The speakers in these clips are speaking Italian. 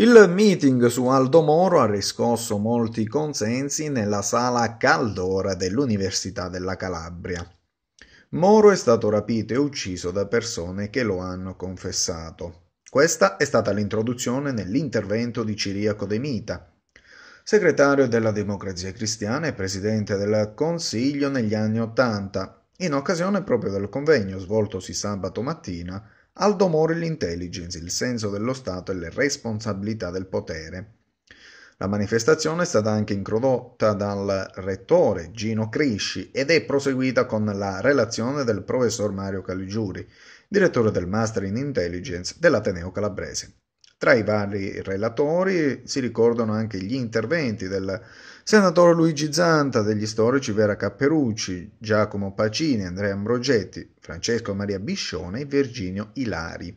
Il meeting su Aldo Moro ha riscosso molti consensi nella sala Caldora dell'Università della Calabria. Moro è stato rapito e ucciso da persone che lo hanno confessato. Questa è stata l'introduzione nell'intervento di Ciriaco De Mita, segretario della Democrazia Cristiana e presidente del Consiglio negli anni Ottanta, in occasione proprio del convegno svoltosi sabato mattina al domore l'intelligence, il senso dello Stato e le responsabilità del potere. La manifestazione è stata anche introdotta dal rettore Gino Crisci ed è proseguita con la relazione del professor Mario Caligiuri, direttore del Master in Intelligence dell'Ateneo Calabrese. Tra i vari relatori si ricordano anche gli interventi del senatore Luigi Zanta, degli storici Vera Capperucci, Giacomo Pacini, Andrea Ambrogetti, Francesco Maria Biscione e Virginio Ilari.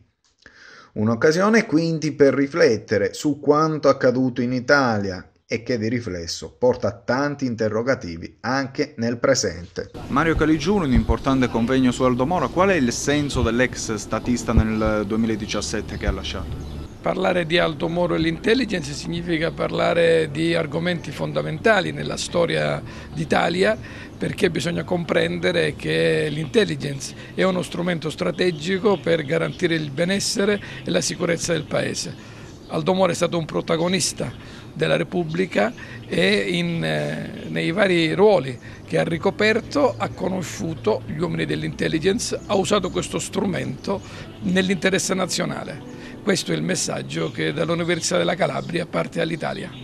Un'occasione quindi per riflettere su quanto accaduto in Italia, e che di riflesso porta tanti interrogativi anche nel presente. Mario Caligiuri, un importante convegno su Aldo Moro, qual è il senso dell'ex statista nel 2017 che ha lasciato? Parlare di Aldo Moro e l'intelligence significa parlare di argomenti fondamentali nella storia d'Italia perché bisogna comprendere che l'intelligence è uno strumento strategico per garantire il benessere e la sicurezza del Paese. Aldo Moro è stato un protagonista della Repubblica e in, eh, nei vari ruoli che ha ricoperto ha conosciuto gli uomini dell'intelligence, ha usato questo strumento nell'interesse nazionale. Questo è il messaggio che dall'Università della Calabria parte all'Italia.